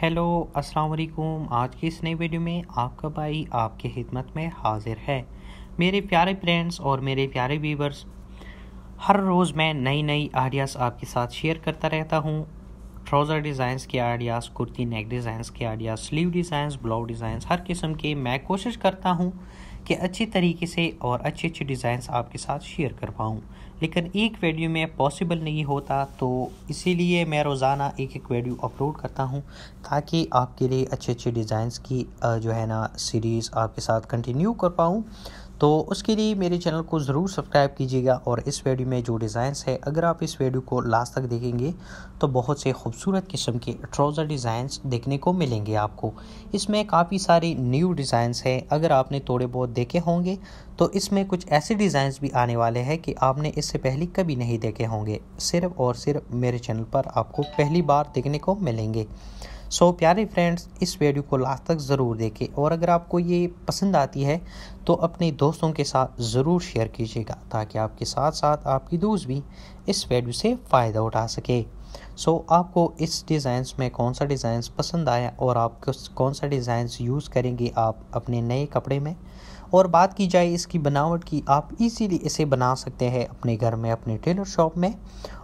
hello अस्सलाम वालेकुम आज की इस नई वीडियो में आपका भाई आपके खिदमत में हाजिर है मेरे प्यारे फ्रेंड्स और मेरे प्यारे व्यूवर्स हर रोज़ मैं नई नई आइडियाज़ आपके साथ शेयर करता रहता हूँ ट्राउज़र डिज़ाइंस के आइडियाज़ कुर्ती नेक डिज़ाइंस के ideas sleeve designs blouse designs हर किस्म के मैं कोशिश करता हूँ कि अच्छी तरीके से और अच्छे अच्छे डिज़ाइंस आपके साथ शेयर कर पाऊँ लेकिन एक वीडियो में पॉसिबल नहीं होता तो इसीलिए मैं रोज़ाना एक एक वीडियो अपलोड करता हूँ ताकि आपके लिए अच्छे अच्छे डिज़ाइंस की जो है ना सीरीज़ आपके साथ कंटिन्यू कर पाऊँ तो उसके लिए मेरे चैनल को ज़रूर सब्सक्राइब कीजिएगा और इस वीडियो में जो डिज़ाइंस है अगर आप इस वीडियो को लास्ट तक देखेंगे तो बहुत से खूबसूरत किस्म के ट्राउज़र डिज़ाइंस देखने को मिलेंगे आपको इसमें काफ़ी सारे न्यू डिज़ाइंस हैं अगर आपने थोड़े बहुत देखे होंगे तो इसमें कुछ ऐसे डिज़ाइंस भी आने वाले हैं कि आपने इससे पहले कभी नहीं देखे होंगे सिर्फ़ और सिर्फ मेरे चैनल पर आपको पहली बार देखने को मिलेंगे सो so, प्यारे फ्रेंड्स इस वीडियो को लास्ट तक ज़रूर देखें और अगर आपको ये पसंद आती है तो अपने दोस्तों के साथ ज़रूर शेयर कीजिएगा ताकि आपके साथ साथ आपकी दोस्त भी इस वीडियो से फ़ायदा उठा सके सो so, आपको इस डिज़ाइंस में कौन सा डिज़ाइंस पसंद आया और आप कौन सा डिज़ाइंस यूज़ करेंगे आप अपने नए कपड़े में और बात की जाए इसकी बनावट की आप इजीली इसे बना सकते हैं अपने घर में अपने टेलर शॉप में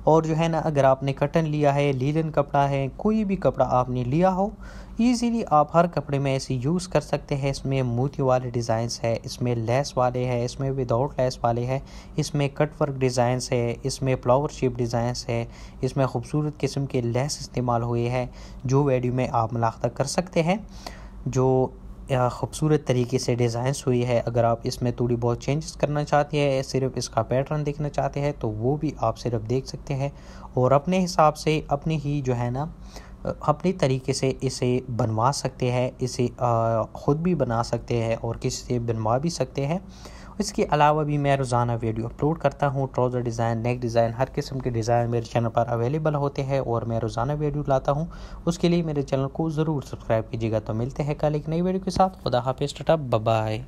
और जो है ना अगर आपने कटन लिया है लीलन कपड़ा है कोई भी कपड़ा आपने लिया हो ईजीली आप हर कपड़े में ऐसे यूज़ कर सकते हैं इसमें मोती वाले डिज़ाइंस है इसमें लेस वाले हैं इसमें विदाउट लेस वाले हैं इसमें कट वर्क डिज़ाइंस है इसमें फ्लावर शेप डिज़ाइंस है इसमें खूबसूरत किस्म के लेस इस्तेमाल हुए हैं जो वेडियो में आप मलाख्ता कर सकते हैं जो ख़ूबसूरत तरीके से डिज़ाइंस हुई है अगर आप इसमें थोड़ी बहुत चेंजेस करना चाहते हैं सिर्फ इसका पैटर्न देखना चाहते हैं तो वो भी आप सिर्फ देख सकते हैं और अपने हिसाब से अपने ही जो है ना अपने तरीके से इसे बनवा सकते हैं इसे ख़ुद भी बना सकते हैं और किसी से बनवा भी सकते हैं इसके अलावा भी मैं रोज़ाना वीडियो अपलोड करता हूँ ट्राउज़र डिज़ाइन नेक डिज़ाइन हर किस्म के डिज़ाइन मेरे चैनल पर अवेलेबल होते हैं और मैं रोज़ाना वीडियो लाता हूँ उसके लिए मेरे चैनल को ज़रूर सब्सक्राइब कीजिएगा तो मिलते हैं कल एक नई वीडियो के साथ खुदा हाफिज़ टाटा बाय